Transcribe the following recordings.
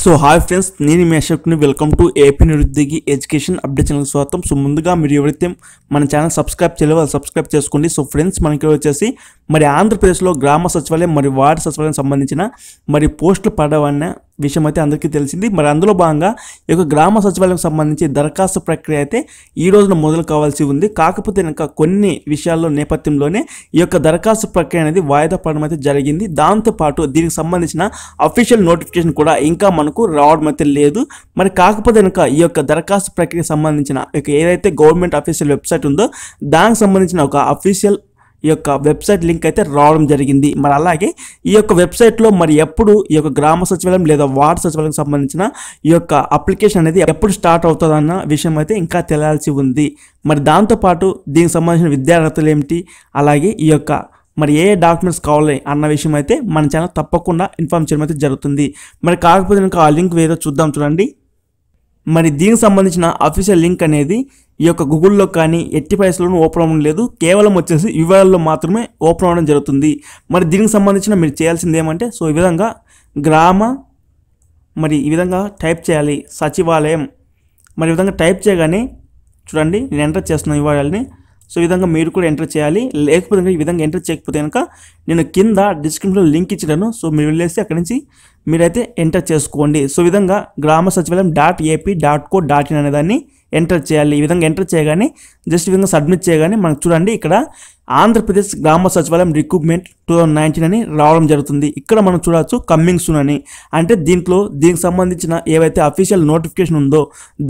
so hi friends నేను మీ అశోక్ని వెల్కమ్ టు ఏపీ నిరుద్యోగి ఎడ్యుకేషన్ అప్డేట్ ఛానల్ స్వాగతం సో ముందుగా మీరు ఎవరైతే మన ఛానల్ సబ్స్క్రైబ్ చేయలేదు సబ్స్క్రైబ్ చేసుకోండి సో ఫ్రెండ్స్ మనకి వచ్చేసి మరి ఆంధ్రప్రదేశ్లో గ్రామ సచివాలయం మరియు వార్డు సచివాలయం సంబంధించిన మరి పోస్టులు పడవన్న విషయం అయితే అందరికీ తెలిసింది మరి అందులో భాగంగా ఈ యొక్క గ్రామ సచివాలయం సంబంధించి దరఖాస్తు ప్రక్రియ అయితే ఈ రోజున మొదలు కావాల్సి ఉంది కాకపోతే ఇంకా కొన్ని విషయాల్లో నేపథ్యంలోనే ఈ యొక్క దరఖాస్తు ప్రక్రియ అనేది వాయిదా పడడం అయితే జరిగింది దాంతోపాటు దీనికి సంబంధించిన అఫీషియల్ నోటిఫికేషన్ కూడా ఇంకా మనకు రావడం అయితే లేదు మరి కాకపోతే కనుక ఈ యొక్క దరఖాస్తు ప్రక్రియకి సంబంధించిన ఏదైతే గవర్నమెంట్ అఫీషియల్ వెబ్సైట్ ఉందో దానికి సంబంధించిన ఒక అఫీషియల్ ఈ యొక్క వెబ్సైట్ లింక్ అయితే రావడం జరిగింది మరి అలాగే ఈ యొక్క వెబ్సైట్లో మరి ఎప్పుడు ఈ యొక్క గ్రామ సచివాలయం లేదా వార్డు సచివాలయం సంబంధించిన ఈ యొక్క అప్లికేషన్ అనేది ఎప్పుడు స్టార్ట్ అవుతుందన్న విషయం అయితే ఇంకా తెలియాల్సి ఉంది మరి దాంతోపాటు దీనికి సంబంధించిన విద్యార్థులు ఏమిటి అలాగే ఈ యొక్క మరి ఏ డాక్యుమెంట్స్ కావాలి అన్న విషయం అయితే మన ఛానల్ తప్పకుండా ఇన్ఫార్మ్ చేయడం అయితే జరుగుతుంది మరి కాకపోతే ఇంకా ఆ లింక్ ఏదో చూద్దాం చూడండి మరి దీనికి సంబంధించిన అఫీషియల్ లింక్ అనేది ఈ యొక్క గూగుల్లో కానీ ఎట్టి పైసలను ఓపెన్ అవ్వడం లేదు కేవలం వచ్చేసి వివరాల్లో మాత్రమే ఓపెన్ అవ్వడం జరుగుతుంది మరి దీనికి సంబంధించిన మీరు చేయాల్సింది ఏమంటే సో ఈ విధంగా గ్రామ మరి ఈ విధంగా టైప్ చేయాలి సచివాలయం మరి ఈ విధంగా టైప్ చేయగానే చూడండి నేను ఎంటర్ చేస్తున్నాను వివరాలని సో ఈ విధంగా మీరు కూడా ఎంటర్ చేయాలి లేకపోతే ఈ విధంగా ఎంటర్ చేయకపోతే కనుక నేను కింద డిస్క్రిప్షన్లో లింక్ ఇచ్చాను సో మీరు వెళ్ళేసి అక్కడి నుంచి మీరైతే ఎంటర్ చేసుకోండి సో విధంగా Grama Sachivalayam dot AP dot co dot in అనేదాన్ని ఎంటర్ చేయాలి ఈ విధంగా ఎంటర్ చేయగానే జస్ట్ విధంగా సబ్మిట్ చేయగానే మనకు చూడండి ఇక్కడ ఆంధ్రప్రదేశ్ గ్రామ సచివాలయం రిక్రూట్మెంట్ టూ థౌజండ్ నైన్టీన్ అని రావడం జరుగుతుంది ఇక్కడ మనం చూడవచ్చు కమ్మింగ్ సూన్ అని అంటే దీంట్లో దీనికి సంబంధించిన ఏవైతే అఫీషియల్ నోటిఫికేషన్ ఉందో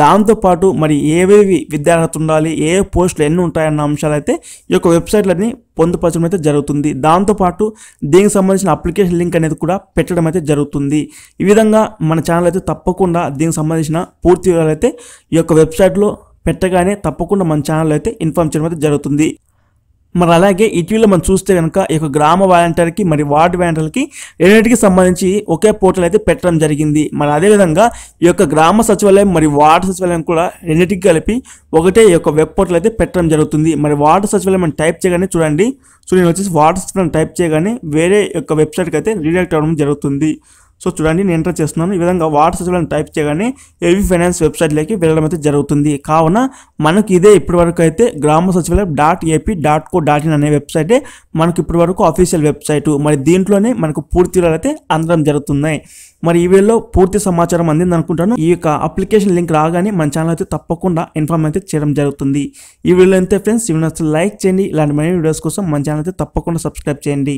దాంతోపాటు మరి ఏవేవి విద్యార్హత ఉండాలి ఏ పోస్టులు ఎన్ని ఉంటాయన్న అంశాలు అయితే ఈ యొక్క వెబ్సైట్లని పొందుపరచడం అయితే జరుగుతుంది దాంతోపాటు దీనికి సంబంధించిన అప్లికేషన్ లింక్ అనేది కూడా పెట్టడం అయితే జరుగుతుంది ఈ విధంగా మన ఛానల్ అయితే తప్పకుండా దీనికి సంబంధించిన పూర్తి వివరాలు అయితే ఈ యొక్క వెబ్సైట్లో పెట్టగానే తప్పకుండా మన ఛానల్ అయితే ఇన్ఫామ్ చేయడం అయితే జరుగుతుంది మరి అలాగే ఇటీవల మనం చూస్తే కనుక ఈ యొక్క గ్రామ వాలంటీర్కి మరి వార్డు వాలంటీర్కి రెండింటికి సంబంధించి ఒకే పోర్టల్ అయితే పెట్టడం జరిగింది మరి అదేవిధంగా ఈ యొక్క గ్రామ సచివాలయం మరి వార్డు సచివాలయం కూడా రెండింటికి కలిపి ఒకటే ఈ యొక్క వెబ్ పోర్టల్ అయితే పెట్టడం జరుగుతుంది మరి వార్డు సచివాలయం టైప్ చేయగానే చూడండి సో నేను వచ్చేసి వార్డు సచివాలయం టైప్ చేయగానే వేరే యొక్క వెబ్సైట్కి అయితే రీడైరెక్ట్ అవ్వడం జరుగుతుంది సో చూడండి నేను ఎంటర్ చేస్తున్నాను ఈ విధంగా వాట్సాప్ చూడండి టైప్ చేయగానే ఏవి ఫైనాన్స్ వెబ్సైట్లోకి వెళ్ళడం అయితే జరుగుతుంది కావున మనకి ఇదే ఇప్పటివరకు అయితే Grama Sachivalayam dot AP dot co dot in అనే వెబ్సైటే మనకి ఇప్పటివరకు అఫీషియల్ వెబ్సైట్ మరి దీంట్లోనే మనకు పూర్తి అయితే అందడం జరుగుతున్నాయి మరి ఈ వేళలో పూర్తి సమాచారం అందింది అనుకుంటాను ఈ యొక్క అప్లికేషన్ లింక్ రాగానే మన ఛానల్ అయితే తప్పకుండా ఇన్ఫార్మ్ అయితే చేయడం జరుగుతుంది ఈ వీడియోలో అయితే ఫ్రెండ్స్ ఇవి లైక్ చేయండి ఇలాంటి మరిన్ని వీడియోస్ కోసం మన ఛానల్ అయితే తప్పకుండా సబ్స్క్రైబ్ చేయండి